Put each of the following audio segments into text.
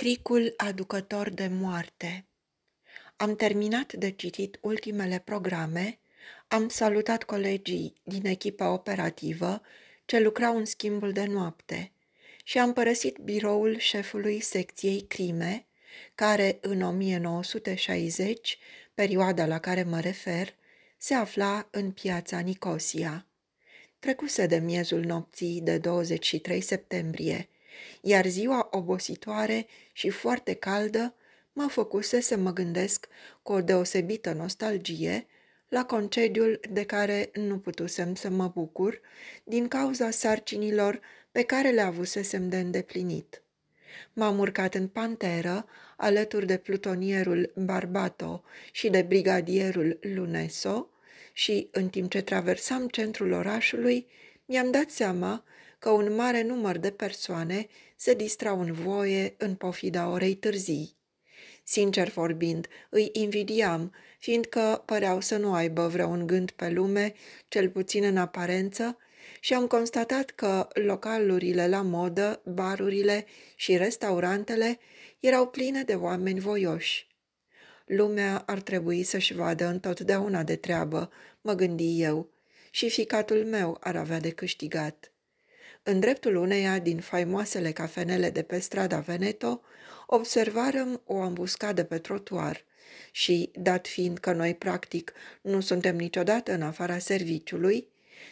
Cricul aducător de moarte. Am terminat de citit ultimele programe, am salutat colegii din echipa operativă ce lucrau în schimbul de noapte și am părăsit biroul șefului secției crime, care în 1960, perioada la care mă refer, se afla în piața Nicosia. Trecuse de miezul nopții de 23 septembrie – iar ziua obositoare și foarte caldă m-a făcuse să mă gândesc cu o deosebită nostalgie la concediul de care nu putusem să mă bucur din cauza sarcinilor pe care le avusesem de îndeplinit. M-am urcat în panteră, alături de plutonierul Barbato și de brigadierul Luneso, și, în timp ce traversam centrul orașului, mi-am dat seama că un mare număr de persoane se distrau în voie în pofida orei târzii. Sincer vorbind, îi invidiam, fiindcă păreau să nu aibă vreun gând pe lume, cel puțin în aparență, și am constatat că localurile la modă, barurile și restaurantele erau pline de oameni voioși. Lumea ar trebui să-și vadă întotdeauna de treabă, mă gândi eu, și ficatul meu ar avea de câștigat în dreptul uneia din faimoasele cafenele de pe strada Veneto, observarăm o ambuscadă pe trotuar și, dat fiind că noi practic nu suntem niciodată în afara serviciului,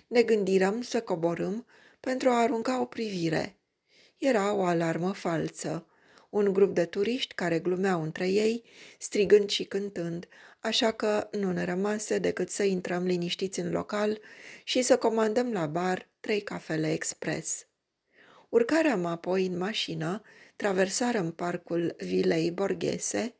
ne gândirăm să coborâm pentru a arunca o privire. Era o alarmă falsă. Un grup de turiști care glumeau între ei, strigând și cântând, așa că nu ne rămase decât să intrăm liniștiți în local și să comandăm la bar trei cafele expres. Urcarea apoi în mașină, traversarăm parcul Vilei Borghese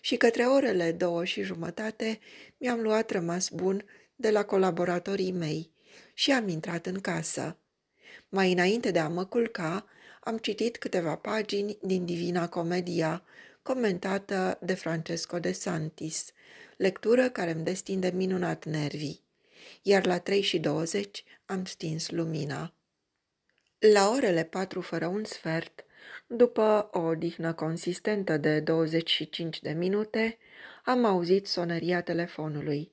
și către orele două și jumătate mi-am luat rămas bun de la colaboratorii mei și am intrat în casă. Mai înainte de a mă culca, am citit câteva pagini din Divina Comedia, comentată de Francesco de Santis, lectură care îmi destinde minunat nervii, iar la trei și douăzeci am stins lumina. La orele patru fără un sfert, după o odihnă consistentă de 25 de minute, am auzit sonăria telefonului.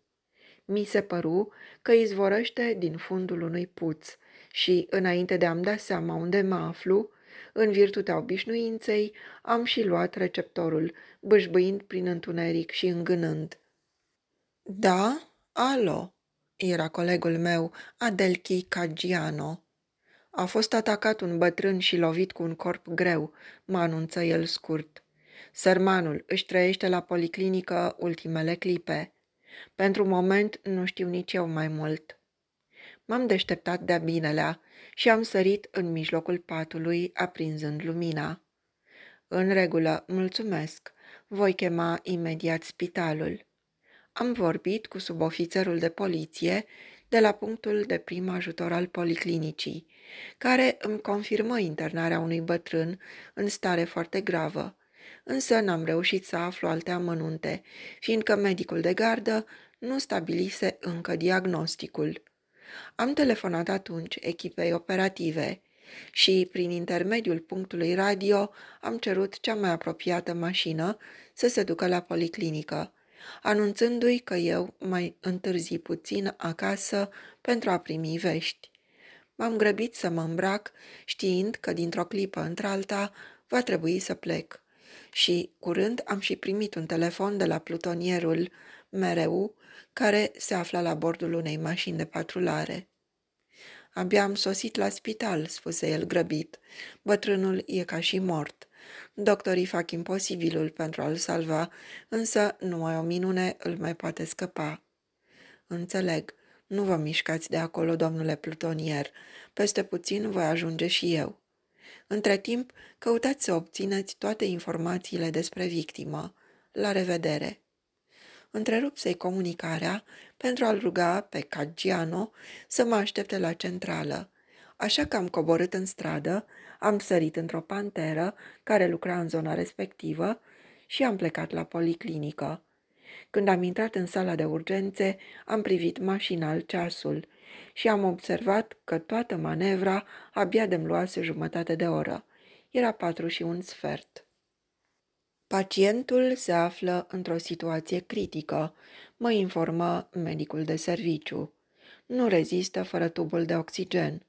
Mi se păru că izvorăște din fundul unui puț și, înainte de a-mi da seama unde mă aflu, în virtutea obișnuinței, am și luat receptorul, bâșbâind prin întuneric și îngânând. Da, alo," era colegul meu, Adelchi Cagiano. A fost atacat un bătrân și lovit cu un corp greu," mă anunță el scurt. Sărmanul își trăiește la policlinică ultimele clipe. Pentru moment nu știu nici eu mai mult. M-am deșteptat de-a binelea și am sărit în mijlocul patului, aprinzând lumina. În regulă, mulțumesc. Voi chema imediat spitalul am vorbit cu subofițerul de poliție de la punctul de prim ajutor al policlinicii, care îmi confirmă internarea unui bătrân în stare foarte gravă, însă n-am reușit să aflu alte amănunte, fiindcă medicul de gardă nu stabilise încă diagnosticul. Am telefonat atunci echipei operative și, prin intermediul punctului radio, am cerut cea mai apropiată mașină să se ducă la policlinică, anunțându-i că eu mai întârzi puțin acasă pentru a primi vești. M-am grăbit să mă îmbrac, știind că dintr-o clipă într-alta va trebui să plec. Și curând am și primit un telefon de la plutonierul mereu, care se afla la bordul unei mașini de patrulare. Abia am sosit la spital, spuse el grăbit. Bătrânul e ca și mort. Doctorii fac imposibilul pentru a-l salva, însă numai o minune îl mai poate scăpa. Înțeleg. Nu vă mișcați de acolo, domnule plutonier. Peste puțin voi ajunge și eu. Între timp, căutați să obțineți toate informațiile despre victimă. La revedere! Întrerupse-i comunicarea pentru a-l ruga pe Caggiano să mă aștepte la centrală, așa că am coborât în stradă am sărit într-o panteră care lucra în zona respectivă și am plecat la policlinică. Când am intrat în sala de urgențe, am privit mașinal ceasul și am observat că toată manevra abia de luase jumătate de oră. Era patru și un sfert. Pacientul se află într-o situație critică, mă informă medicul de serviciu. Nu rezistă fără tubul de oxigen.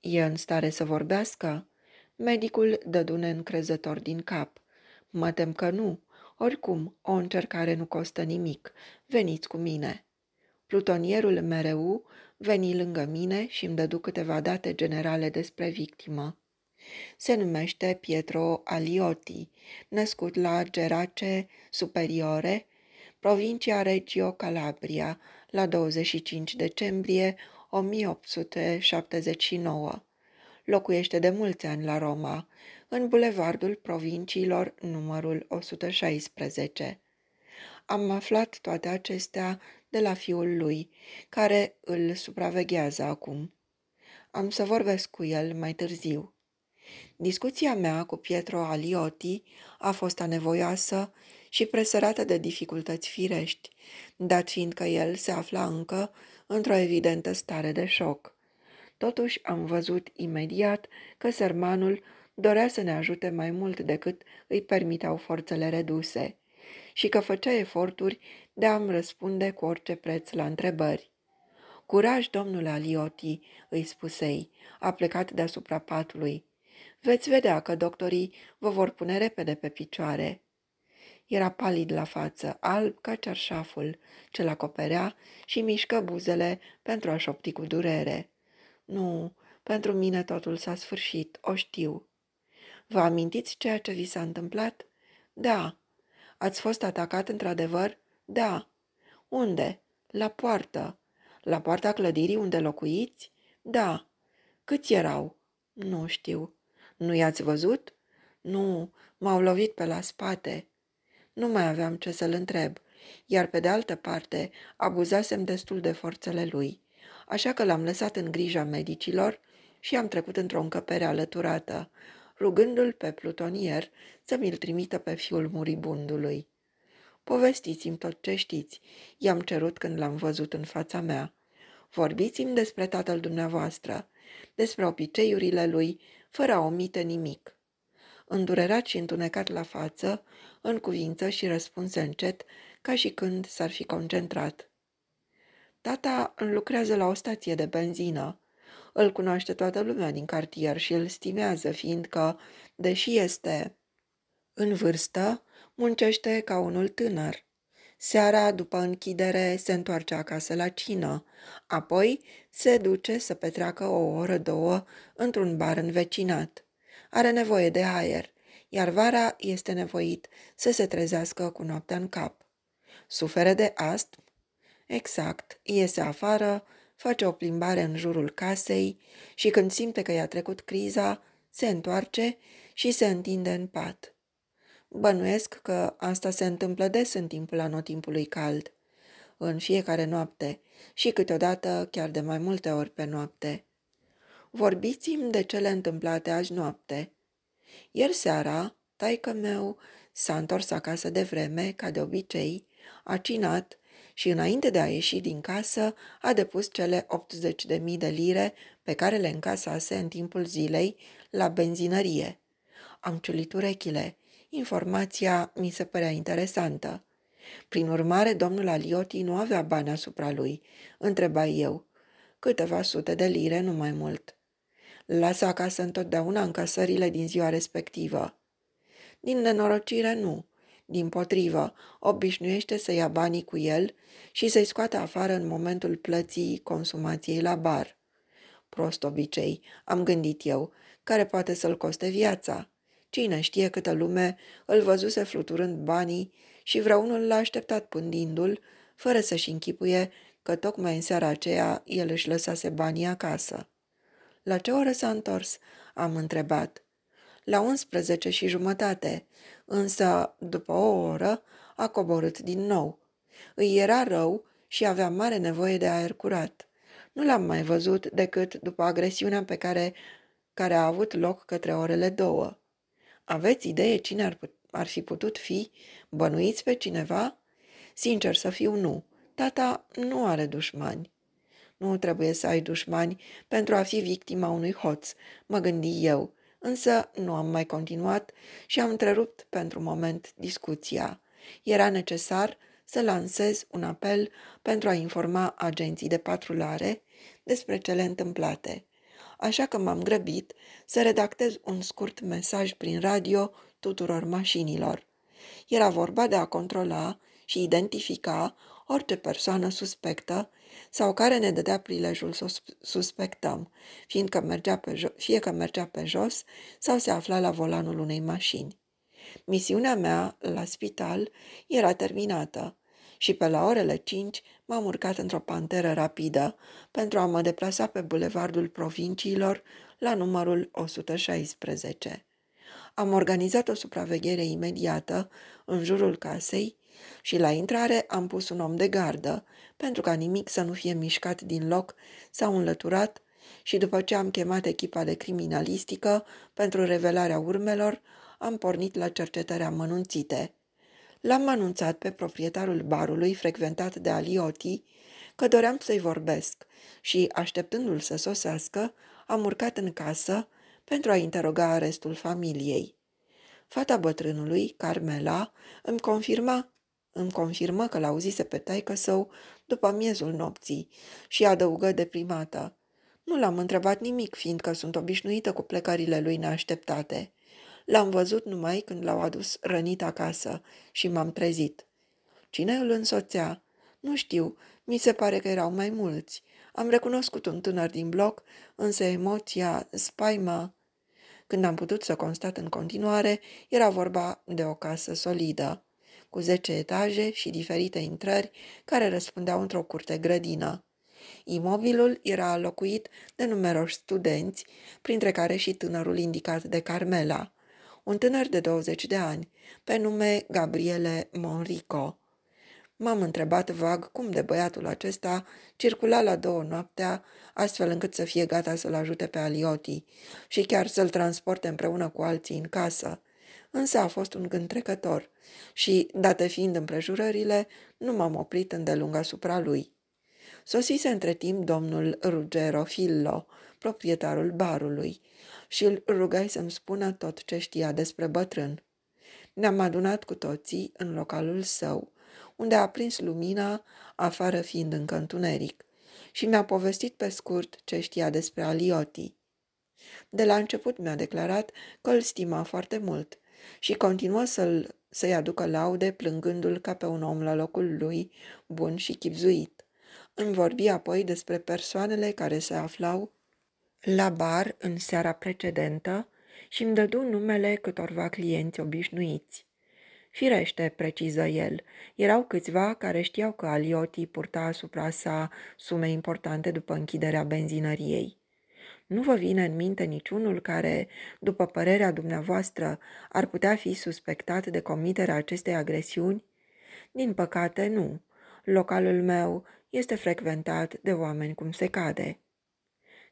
E în stare să vorbească? Medicul dădu încrezător din cap. Mă tem că nu. Oricum, o încercare nu costă nimic. Veniți cu mine. Plutonierul mereu veni lângă mine și îmi dădu câteva date generale despre victimă. Se numește Pietro Aliotti, născut la Gerace Superiore, provincia Regio Calabria, la 25 decembrie 1879 locuiește de mulți ani la Roma, în Bulevardul Provinciilor numărul 116. Am aflat toate acestea de la fiul lui, care îl supraveghează acum. Am să vorbesc cu el mai târziu. Discuția mea cu Pietro Aliotti a fost anevoioasă și presărată de dificultăți firești, dat fiindcă el se afla încă într-o evidentă stare de șoc. Totuși am văzut imediat că sărmanul dorea să ne ajute mai mult decât îi permiteau forțele reduse și că făcea eforturi de a-mi răspunde cu orice preț la întrebări. Curaj, domnule Alioti, îi spusei, a plecat deasupra patului. Veți vedea că doctorii vă vor pune repede pe picioare. Era palid la față, alb ca cerșaful, ce-l acoperea și mișcă buzele pentru a șopti cu durere. Nu, pentru mine totul s-a sfârșit, o știu. Vă amintiți ceea ce vi s-a întâmplat? Da. Ați fost atacat într-adevăr? Da. Unde? La poartă. La poarta clădirii unde locuiți? Da. Câți erau? Nu știu. Nu i-ați văzut? Nu, m-au lovit pe la spate. Nu mai aveam ce să-l întreb, iar pe de altă parte abuzasem destul de forțele lui așa că l-am lăsat în grija medicilor și am trecut într-o încăpere alăturată, rugându-l pe plutonier să mi-l trimită pe fiul muribundului. Povestiți-mi tot ce știți, i-am cerut când l-am văzut în fața mea. Vorbiți-mi despre tatăl dumneavoastră, despre obiceiurile lui, fără a omite nimic. Îndurerat și întunecat la față, în cuvință și răspunse încet, ca și când s-ar fi concentrat. Tata lucrează la o stație de benzină. Îl cunoaște toată lumea din cartier și îl stimează, fiindcă, deși este în vârstă, muncește ca unul tânăr. Seara, după închidere, se întoarce acasă la cină, apoi se duce să petreacă o oră, două, într-un bar învecinat. Are nevoie de aer, iar vara este nevoit să se trezească cu noaptea în cap. Sufere de astm Exact, iese afară, face o plimbare în jurul casei și când simte că i-a trecut criza, se întoarce și se întinde în pat. Bănuiesc că asta se întâmplă des în timpul anotimpului cald, în fiecare noapte și câteodată chiar de mai multe ori pe noapte. Vorbiți-mi de cele întâmplate azi noapte. Ieri seara, taică meu s-a întors acasă de vreme, ca de obicei, a cinat și înainte de a ieși din casă a depus cele 80.000 de lire pe care le încasase în timpul zilei la benzinărie. Am ciulit urechile. Informația mi se părea interesantă. Prin urmare, domnul Alioti nu avea bani asupra lui, întreba eu. Câteva sute de lire, nu mai mult. Lasă acasă întotdeauna încasările din ziua respectivă. Din nenorocire, nu. Din potrivă, obișnuiește să ia banii cu el și să-i scoată afară în momentul plății consumației la bar. Prost obicei, am gândit eu, care poate să-l coste viața. Cine știe câtă lume îl văzuse fluturând banii și vreunul l-a așteptat pândindu-l, fără să-și închipuie că tocmai în seara aceea el își lăsase banii acasă. La ce oră s-a întors?" am întrebat la 11 și jumătate, însă, după o oră, a coborât din nou. Îi era rău și avea mare nevoie de aer curat. Nu l-am mai văzut decât după agresiunea pe care, care a avut loc către orele două. Aveți idee cine ar, put- ar fi putut fi? Bănuiți pe cineva? Sincer să fiu, nu. Tata nu are dușmani. Nu trebuie să ai dușmani pentru a fi victima unui hoț, mă gândi eu, însă nu am mai continuat și am întrerupt pentru moment discuția. Era necesar să lansez un apel pentru a informa agenții de patrulare despre cele întâmplate. Așa că m-am grăbit să redactez un scurt mesaj prin radio tuturor mașinilor. Era vorba de a controla și identifica orice persoană suspectă sau care ne dădea prilejul să suspectăm, fiindcă mergea pe jo- fie că mergea pe jos sau se afla la volanul unei mașini. Misiunea mea la spital era terminată și pe la orele 5 m-am urcat într-o panteră rapidă pentru a mă deplasa pe bulevardul provinciilor la numărul 116. Am organizat o supraveghere imediată în jurul casei și la intrare am pus un om de gardă, pentru ca nimic să nu fie mișcat din loc sau înlăturat și după ce am chemat echipa de criminalistică pentru revelarea urmelor, am pornit la cercetarea mănunțite. L-am anunțat pe proprietarul barului frecventat de Alioti că doream să-i vorbesc și, așteptându-l să sosească, am urcat în casă pentru a interoga restul familiei. Fata bătrânului, Carmela, îmi confirma îmi confirmă că l-auzise pe taică său după miezul nopții și adăugă deprimată. Nu l-am întrebat nimic, fiindcă sunt obișnuită cu plecările lui neașteptate. L-am văzut numai când l-au adus rănit acasă și m-am trezit. Cine îl însoțea? Nu știu, mi se pare că erau mai mulți. Am recunoscut un tânăr din bloc, însă emoția, spaima... Când am putut să constat în continuare, era vorba de o casă solidă cu zece etaje și diferite intrări care răspundeau într-o curte grădină. Imobilul era alocuit de numeroși studenți, printre care și tânărul indicat de Carmela, un tânăr de 20 de ani, pe nume Gabriele Monrico. M-am întrebat vag cum de băiatul acesta circula la două noaptea, astfel încât să fie gata să-l ajute pe Alioti și chiar să-l transporte împreună cu alții în casă, însă a fost un gând trecător și, dată fiind împrejurările, nu m-am oprit îndelung asupra lui. Sosise între timp domnul Ruggero Fillo, proprietarul barului, și îl rugai să-mi spună tot ce știa despre bătrân. Ne-am adunat cu toții în localul său, unde a prins lumina, afară fiind încă întuneric, și mi-a povestit pe scurt ce știa despre Alioti. De la început mi-a declarat că îl stima foarte mult și continuă să-l, să-i aducă laude plângându-l ca pe un om la locul lui, bun și chipzuit. Îmi vorbi apoi despre persoanele care se aflau la bar în seara precedentă și îmi dădu numele câtorva clienți obișnuiți. Firește, preciză el, erau câțiva care știau că Alioti purta asupra sa sume importante după închiderea benzinăriei. Nu vă vine în minte niciunul care, după părerea dumneavoastră, ar putea fi suspectat de comiterea acestei agresiuni? Din păcate, nu. Localul meu este frecventat de oameni cum se cade.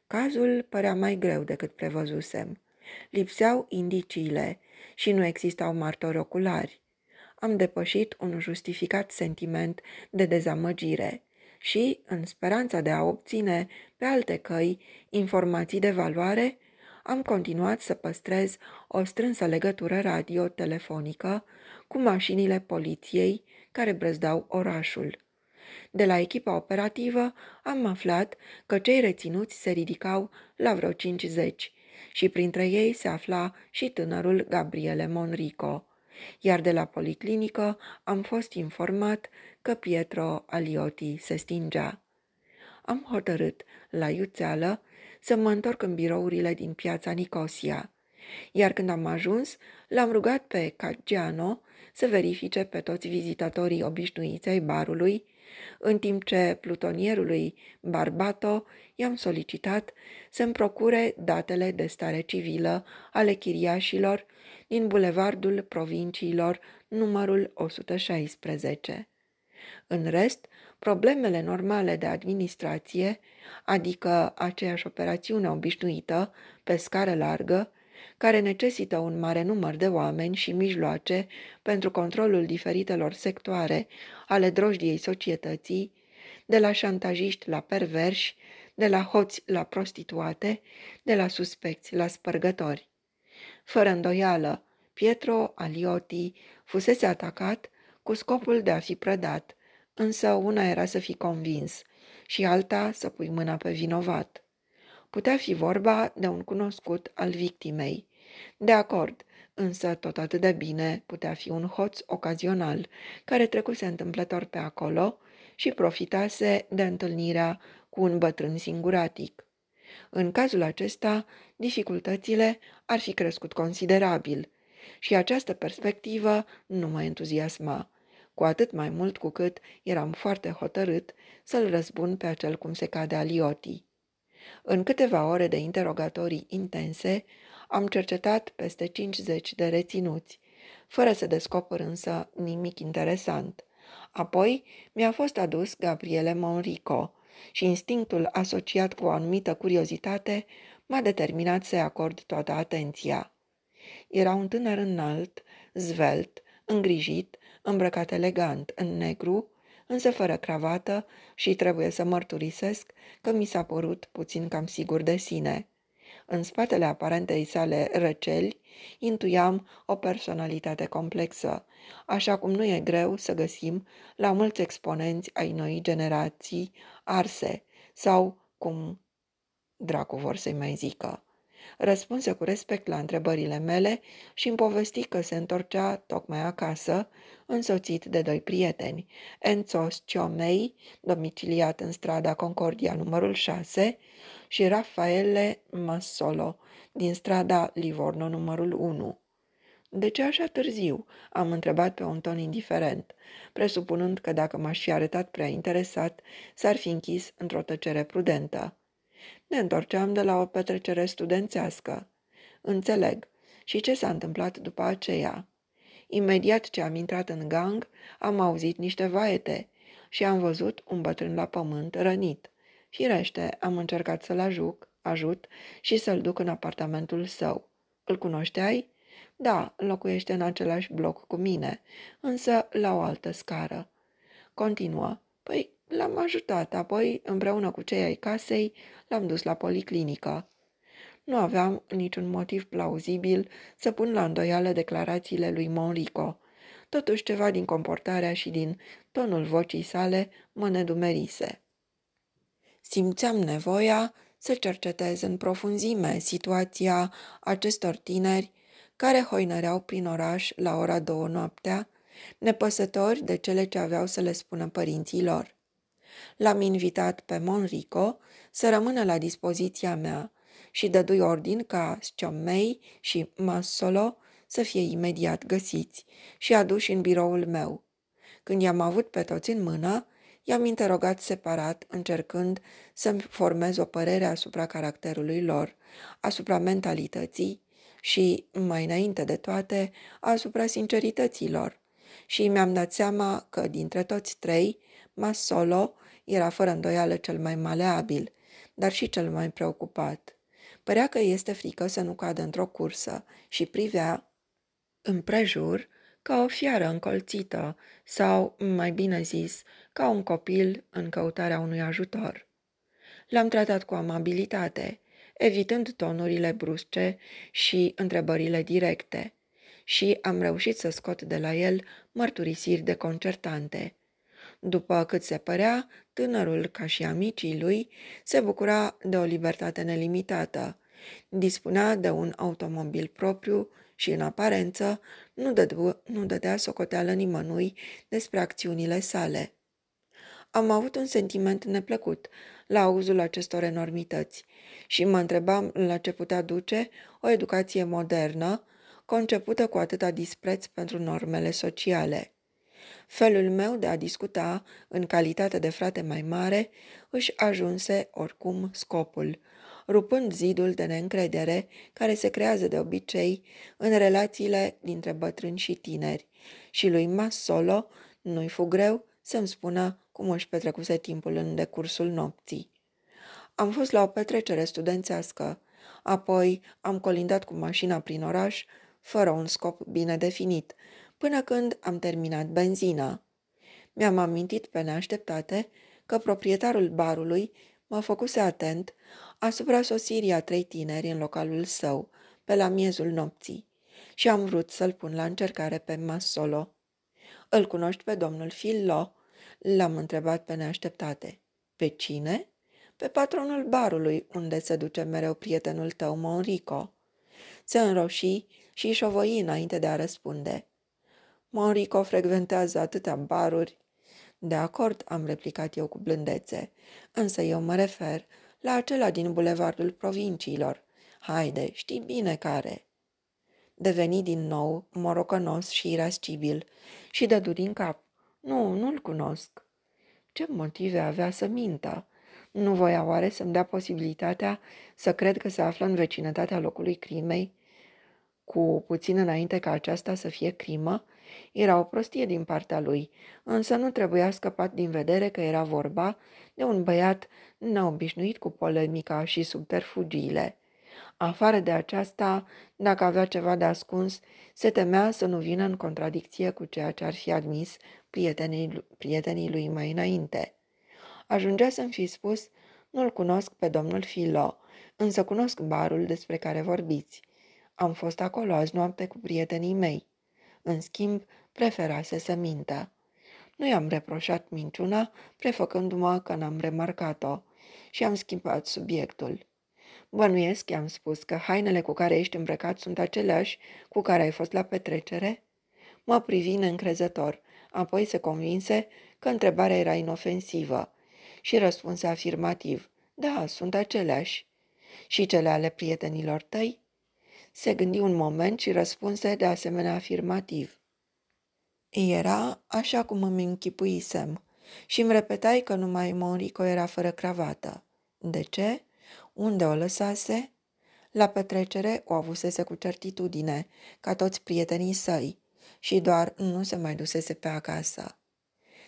Cazul părea mai greu decât prevăzusem. Lipseau indiciile și nu existau martori oculari. Am depășit un justificat sentiment de dezamăgire și, în speranța de a obține, pe alte căi, informații de valoare, am continuat să păstrez o strânsă legătură radio-telefonică cu mașinile poliției care brăzdau orașul. De la echipa operativă am aflat că cei reținuți se ridicau la vreo 50 și printre ei se afla și tânărul Gabriele Monrico. Iar de la policlinică am fost informat că Pietro Alioti se stingea. Am hotărât, la iuțeală, să mă întorc în birourile din piața Nicosia, iar când am ajuns, l-am rugat pe Caggiano să verifice pe toți vizitatorii obișnuiți ai barului, în timp ce plutonierului Barbato i-am solicitat să-mi procure datele de stare civilă ale chiriașilor din bulevardul provinciilor numărul 116. În rest, problemele normale de administrație, adică aceeași operațiune obișnuită, pe scară largă, care necesită un mare număr de oameni și mijloace pentru controlul diferitelor sectoare ale drojdiei societății, de la șantajiști la perverși, de la hoți la prostituate, de la suspecți la spărgători. Fără îndoială, Pietro Aliotti fusese atacat cu scopul de a fi prădat, însă una era să fii convins și alta să pui mâna pe vinovat. Putea fi vorba de un cunoscut al victimei. De acord, însă tot atât de bine putea fi un hoț ocazional care trecuse întâmplător pe acolo și profitase de întâlnirea cu un bătrân singuratic. În cazul acesta, dificultățile ar fi crescut considerabil, și această perspectivă nu mă entuziasma, cu atât mai mult cu cât eram foarte hotărât să-l răzbun pe acel cum se cade aliotii. În câteva ore de interogatorii intense, am cercetat peste 50 de reținuți, fără să descopăr însă nimic interesant. Apoi mi-a fost adus Gabriele Monrico și instinctul asociat cu o anumită curiozitate m-a determinat să-i acord toată atenția. Era un tânăr înalt, zvelt, îngrijit, îmbrăcat elegant în negru, însă fără cravată și trebuie să mărturisesc că mi s-a părut puțin cam sigur de sine. În spatele aparentei sale răceli, intuiam o personalitate complexă, așa cum nu e greu să găsim la mulți exponenți ai noii generații arse sau, cum dracu vor să-i mai zică răspunse cu respect la întrebările mele și îmi povesti că se întorcea tocmai acasă, însoțit de doi prieteni, Enzo Ciomei, domiciliat în strada Concordia numărul 6, și Rafaele Massolo, din strada Livorno numărul 1. De ce așa târziu?" am întrebat pe un ton indiferent, presupunând că dacă m-aș fi arătat prea interesat, s-ar fi închis într-o tăcere prudentă. Ne întorceam de la o petrecere studențească. Înțeleg. Și ce s-a întâmplat după aceea? Imediat ce am intrat în gang, am auzit niște vaete și am văzut un bătrân la pământ rănit. Firește, am încercat să-l ajut, ajut și să-l duc în apartamentul său. Îl cunoșteai? Da, locuiește în același bloc cu mine, însă la o altă scară. Continuă. Păi, L-am ajutat, apoi, împreună cu cei ai casei, l-am dus la policlinică. Nu aveam niciun motiv plauzibil să pun la îndoială declarațiile lui Monrico. Totuși ceva din comportarea și din tonul vocii sale mă nedumerise. Simțeam nevoia să cercetez în profunzime situația acestor tineri care hoinăreau prin oraș la ora două noaptea, nepăsători de cele ce aveau să le spună părinții lor. L-am invitat pe Monrico să rămână la dispoziția mea și dădui ordin ca Sciomei și Masolo să fie imediat găsiți și aduși în biroul meu. Când i-am avut pe toți în mână, i-am interogat separat, încercând să-mi formez o părere asupra caracterului lor, asupra mentalității și, mai înainte de toate, asupra sincerității lor. Și mi-am dat seama că, dintre toți trei, Masolo era fără îndoială cel mai maleabil, dar și cel mai preocupat. Părea că este frică să nu cadă într-o cursă și privea împrejur ca o fiară încolțită sau, mai bine zis, ca un copil în căutarea unui ajutor. L-am tratat cu amabilitate, evitând tonurile brusce și întrebările directe, și am reușit să scot de la el mărturisiri deconcertante, după cât se părea, tânărul, ca și amicii lui, se bucura de o libertate nelimitată. Dispunea de un automobil propriu și, în aparență, nu, dădu- nu dădea socoteală nimănui despre acțiunile sale. Am avut un sentiment neplăcut la auzul acestor enormități și mă întrebam la ce putea duce o educație modernă, concepută cu atâta dispreț pentru normele sociale. Felul meu de a discuta, în calitate de frate mai mare, își ajunse oricum scopul, rupând zidul de neîncredere care se creează de obicei în relațiile dintre bătrâni și tineri. Și lui Masolo nu-i fu greu să-mi spună cum își petrecuse timpul în decursul nopții. Am fost la o petrecere studențească, apoi am colindat cu mașina prin oraș, fără un scop bine definit – până când am terminat benzina. Mi-am amintit pe neașteptate că proprietarul barului mă făcuse atent asupra sosirii a trei tineri în localul său, pe la miezul nopții, și am vrut să-l pun la încercare pe masolo. Îl cunoști pe domnul Fillo?" L-am întrebat pe neașteptate. Pe cine?" Pe patronul barului, unde se duce mereu prietenul tău, Monrico." Se înroșii și șovoi înainte de a răspunde. Morico frecventează atâtea baruri. De acord, am replicat eu cu blândețe, însă eu mă refer la acela din bulevardul provinciilor. Haide, știi bine care. Deveni din nou morocănos și irascibil și dădu din cap. Nu, nu-l cunosc. Ce motive avea să mintă? Nu voia oare să-mi dea posibilitatea să cred că se află în vecinătatea locului crimei, cu puțin înainte ca aceasta să fie crimă, era o prostie din partea lui, însă nu trebuia scăpat din vedere că era vorba de un băiat neobișnuit cu polemica și subterfugiile. Afară de aceasta, dacă avea ceva de ascuns, se temea să nu vină în contradicție cu ceea ce ar fi admis prietenii, prietenii lui mai înainte. Ajungea să-mi fi spus, nu-l cunosc pe domnul Filo, însă cunosc barul despre care vorbiți. Am fost acolo azi noapte cu prietenii mei. În schimb, preferase să mintă. Nu i-am reproșat minciuna, prefăcându-mă că n-am remarcat-o și am schimbat subiectul. Bănuiesc, i-am spus, că hainele cu care ești îmbrăcat sunt aceleași cu care ai fost la petrecere? Mă privi încrezător, apoi se convinse că întrebarea era inofensivă și răspunse afirmativ, da, sunt aceleași. Și cele ale prietenilor tăi? Se gândi un moment și răspunse de asemenea afirmativ. Era așa cum îmi închipuisem și îmi repetai că numai Monrico era fără cravată. De ce? Unde o lăsase? La petrecere o avusese cu certitudine, ca toți prietenii săi, și doar nu se mai dusese pe acasă.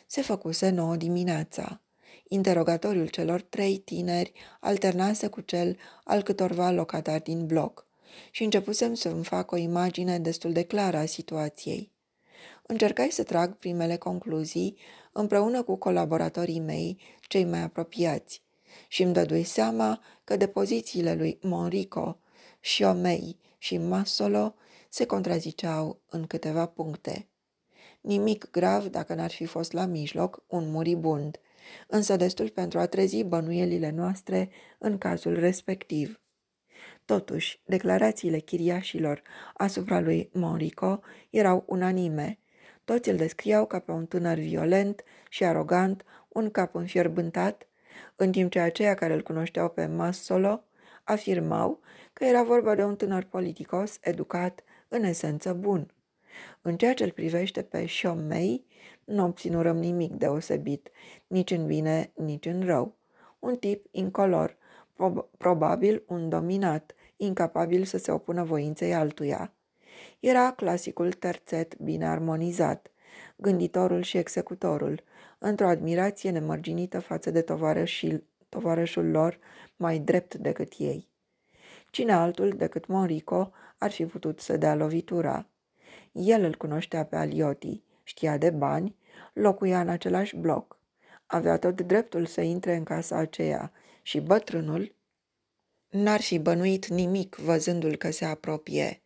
Se făcuse nouă dimineața. Interogatoriul celor trei tineri alternase cu cel al câtorva locatari din bloc, și începusem să-mi fac o imagine destul de clară a situației. Încercai să trag primele concluzii împreună cu colaboratorii mei, cei mai apropiați, și îmi dădui seama că depozițiile lui Monrico, Xiomei și Masolo se contraziceau în câteva puncte. Nimic grav dacă n-ar fi fost la mijloc un muribund, însă destul pentru a trezi bănuielile noastre în cazul respectiv. Totuși, declarațiile chiriașilor asupra lui Monrico erau unanime. Toți îl descriau ca pe un tânăr violent și arogant, un cap înfierbântat, în timp ce aceia care îl cunoșteau pe Massolo afirmau că era vorba de un tânăr politicos, educat, în esență bun. În ceea ce îl privește pe Șomei, nu obținurăm nimic deosebit, nici în bine, nici în rău. Un tip incolor, probabil un dominat, incapabil să se opună voinței altuia. Era clasicul terțet bine armonizat, gânditorul și executorul, într-o admirație nemărginită față de tovarășil, tovarășul lor mai drept decât ei. Cine altul decât Monrico ar fi putut să dea lovitura? El îl cunoștea pe Alioti, știa de bani, locuia în același bloc. Avea tot dreptul să intre în casa aceea, și bătrânul n-ar fi bănuit nimic văzându-l că se apropie.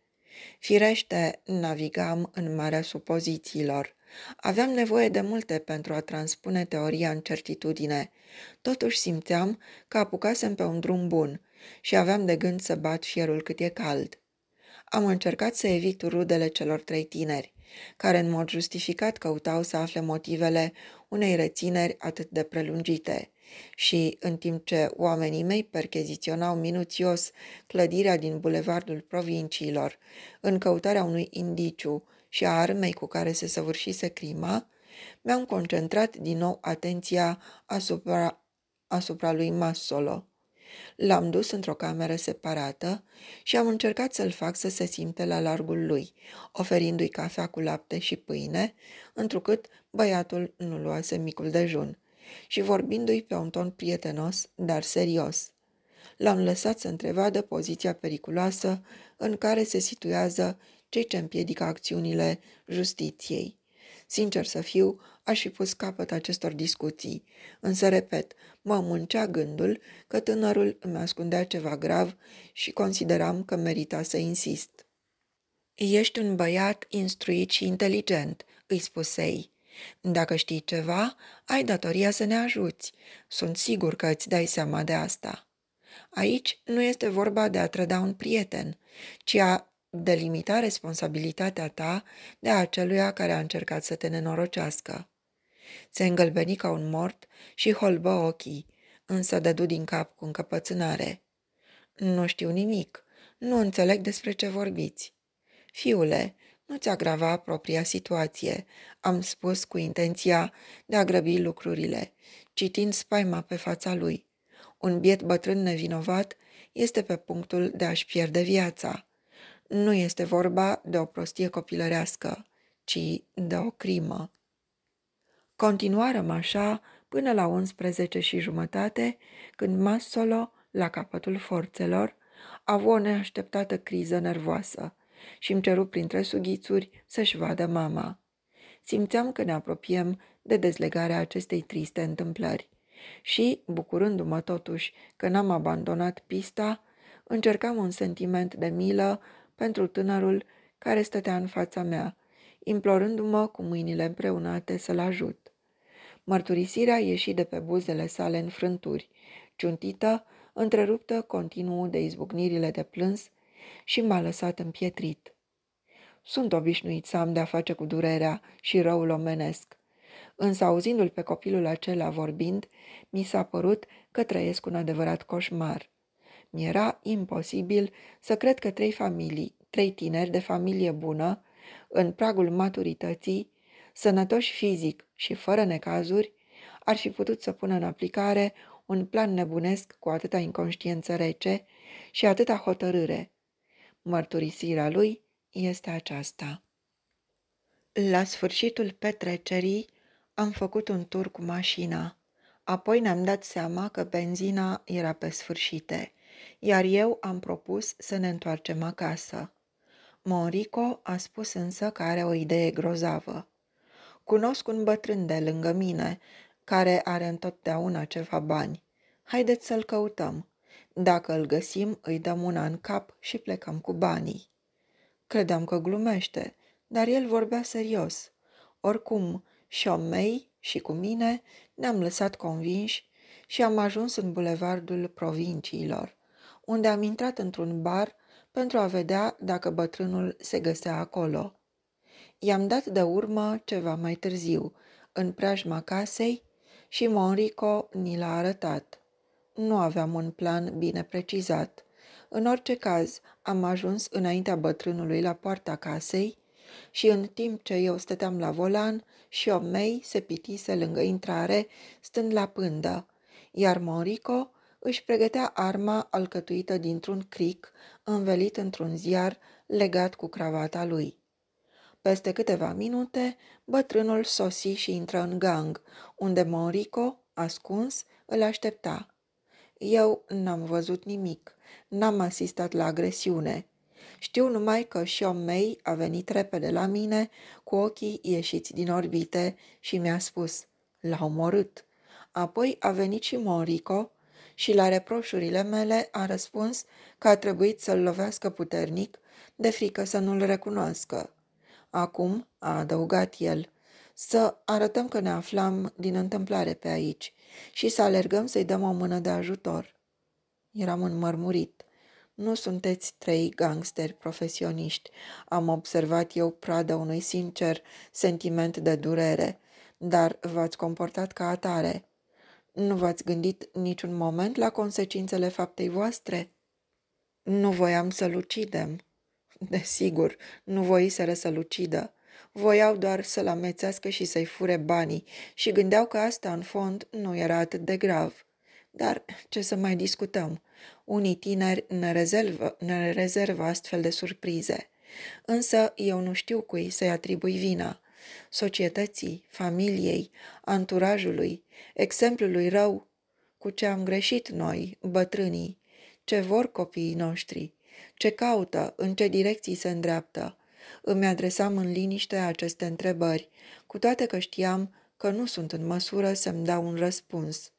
Firește, navigam în marea supozițiilor. Aveam nevoie de multe pentru a transpune teoria în certitudine. Totuși simțeam că apucasem pe un drum bun și aveam de gând să bat fierul cât e cald. Am încercat să evit rudele celor trei tineri care în mod justificat căutau să afle motivele unei rețineri atât de prelungite. Și, în timp ce oamenii mei percheziționau minuțios clădirea din bulevardul provinciilor, în căutarea unui indiciu și a armei cu care se săvârșise crima, mi-am concentrat din nou atenția asupra, asupra lui Massolo. L-am dus într-o cameră separată și am încercat să-l fac să se simte la largul lui, oferindu-i cafea cu lapte și pâine, întrucât băiatul nu luase micul dejun, și vorbindu-i pe un ton prietenos, dar serios. L-am lăsat să întrevadă poziția periculoasă în care se situează cei ce împiedică acțiunile justiției. Sincer să fiu, aș fi pus capăt acestor discuții, însă, repet, mă muncea gândul că tânărul îmi ascundea ceva grav și consideram că merita să insist. Ești un băiat instruit și inteligent," îi spusei. Dacă știi ceva, ai datoria să ne ajuți. Sunt sigur că îți dai seama de asta." Aici nu este vorba de a trăda un prieten, ci a delimita responsabilitatea ta de aceluia care a încercat să te nenorocească. Se îngălbeni ca un mort și holbă ochii, însă dădu din cap cu încăpățânare. Nu știu nimic, nu înțeleg despre ce vorbiți. Fiule, nu-ți agrava propria situație, am spus cu intenția de a grăbi lucrurile, citind spaima pe fața lui. Un biet bătrân nevinovat este pe punctul de a-și pierde viața nu este vorba de o prostie copilărească, ci de o crimă. Continuarăm așa până la 11 și jumătate, când Masolo, la capătul forțelor, a avut o neașteptată criză nervoasă și îmi ceru printre sughițuri să-și vadă mama. Simțeam că ne apropiem de dezlegarea acestei triste întâmplări și, bucurându-mă totuși că n-am abandonat pista, încercam un sentiment de milă pentru tânărul care stătea în fața mea, implorându-mă cu mâinile împreunate să-l ajut. Mărturisirea ieși de pe buzele sale în frânturi, ciuntită, întreruptă continuu de izbucnirile de plâns și m-a lăsat împietrit. Sunt obișnuit să am de-a face cu durerea și răul omenesc, însă auzindu-l pe copilul acela vorbind, mi s-a părut că trăiesc un adevărat coșmar. Mi-era imposibil să cred că trei familii, trei tineri de familie bună, în pragul maturității, sănătoși fizic și fără necazuri, ar fi putut să pună în aplicare un plan nebunesc cu atâta inconștiență rece și atâta hotărâre. Mărturisirea lui este aceasta. La sfârșitul petrecerii am făcut un tur cu mașina, apoi ne-am dat seama că benzina era pe sfârșite iar eu am propus să ne întoarcem acasă. Monrico a spus însă că are o idee grozavă. Cunosc un bătrân de lângă mine, care are întotdeauna ceva bani. Haideți să-l căutăm. Dacă îl găsim, îi dăm una în cap și plecăm cu banii. Credeam că glumește, dar el vorbea serios. Oricum, și mei și cu mine ne-am lăsat convinși și am ajuns în bulevardul provinciilor unde am intrat într-un bar pentru a vedea dacă bătrânul se găsea acolo. I-am dat de urmă ceva mai târziu, în preajma casei, și Monrico ni l-a arătat. Nu aveam un plan bine precizat. În orice caz, am ajuns înaintea bătrânului la poarta casei și în timp ce eu stăteam la volan și o mei se pitise lângă intrare, stând la pândă, iar Monrico își pregătea arma alcătuită dintr-un cric, învelit într-un ziar legat cu cravata lui. Peste câteva minute, bătrânul sosi și intră în gang, unde Morico, ascuns, îl aștepta. Eu n-am văzut nimic, n-am asistat la agresiune. Știu numai că Mei a venit repede la mine, cu ochii ieșiți din orbite și mi-a spus, l-a omorât. Apoi a venit și Morico, și la reproșurile mele a răspuns că a trebuit să-l lovească puternic, de frică să nu-l recunoască. Acum, a adăugat el, să arătăm că ne aflam din întâmplare pe aici și să alergăm să-i dăm o mână de ajutor. Eram înmărmurit. Nu sunteți trei gangsteri profesioniști. Am observat eu pradă unui sincer sentiment de durere, dar v-ați comportat ca atare. Nu v-ați gândit niciun moment la consecințele faptei voastre? Nu voiam să-l ucidem. Desigur, nu voiseră să-l ucidă. Voiau doar să-l amețească și să-i fure banii și gândeau că asta, în fond, nu era atât de grav. Dar ce să mai discutăm? Unii tineri ne rezervă, ne rezervă astfel de surprize. Însă eu nu știu cui să-i atribui vina – societății, familiei, anturajului, exemplului rău cu ce am greșit noi, bătrânii, ce vor copiii noștri, ce caută, în ce direcții se îndreaptă. Îmi adresam în liniște aceste întrebări, cu toate că știam că nu sunt în măsură să-mi dau un răspuns.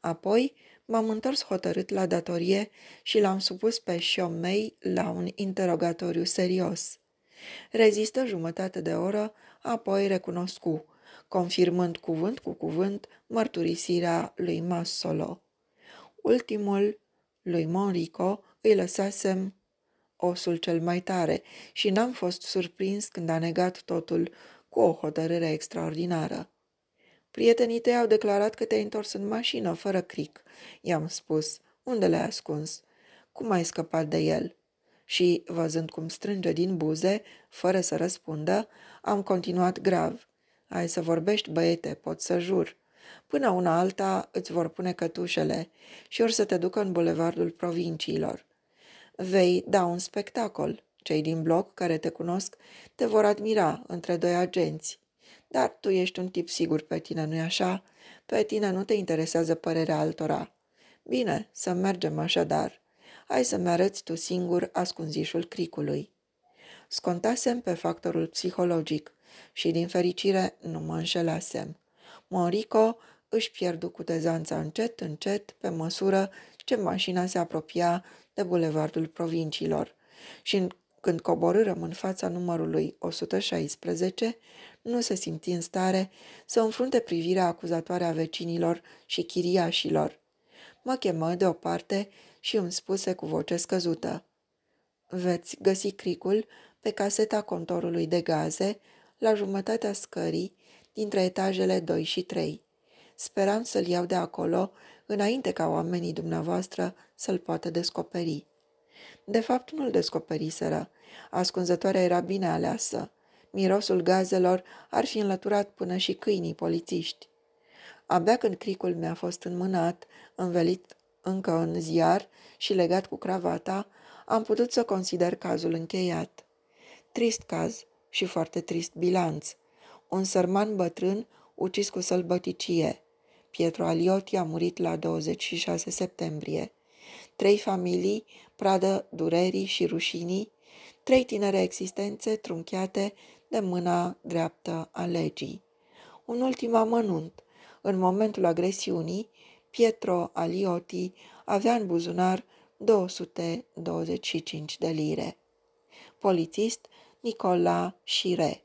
Apoi m-am întors hotărât la datorie și l-am supus pe Șomei la un interogatoriu serios. Rezistă jumătate de oră apoi recunoscu, confirmând cuvânt cu cuvânt mărturisirea lui Massolo. Ultimul, lui Monrico, îi lăsasem osul cel mai tare și n-am fost surprins când a negat totul cu o hotărâre extraordinară. Prietenii tăi au declarat că te-ai întors în mașină, fără cric. I-am spus. Unde l-ai ascuns? Cum ai scăpat de el? și, văzând cum strânge din buze, fără să răspundă, am continuat grav. Ai să vorbești, băiete, pot să jur. Până una alta îți vor pune cătușele și or să te ducă în bulevardul provinciilor. Vei da un spectacol. Cei din bloc care te cunosc te vor admira între doi agenți. Dar tu ești un tip sigur pe tine, nu-i așa? Pe tine nu te interesează părerea altora. Bine, să mergem așadar hai să-mi arăți tu singur ascunzișul cricului. Scontasem pe factorul psihologic și, din fericire, nu mă înșelasem. Morico își pierdu cutezanța încet, încet, pe măsură ce mașina se apropia de bulevardul provinciilor. Și când coborârăm în fața numărului 116, nu se simți în stare să înfrunte privirea acuzatoare a vecinilor și chiriașilor. Mă chemă de o parte și îmi spuse cu voce scăzută. Veți găsi cricul pe caseta contorului de gaze, la jumătatea scării, dintre etajele 2 și 3. Speram să-l iau de acolo, înainte ca oamenii dumneavoastră să-l poată descoperi. De fapt, nu-l descoperiseră. Ascunzătoarea era bine aleasă. Mirosul gazelor ar fi înlăturat până și câinii polițiști. Abia când cricul mi-a fost înmânat, învelit încă în ziar și legat cu cravata, am putut să consider cazul încheiat. Trist caz și foarte trist bilanț. Un sărman bătrân ucis cu sălbăticie. Pietro Alioti a murit la 26 septembrie. Trei familii, pradă durerii și rușinii, trei tinere existențe trunchiate de mâna dreaptă a legii. Un ultim amănunt. În momentul agresiunii, Pietro Aliotti avea în buzunar 225 de lire. Polițist Nicola Șire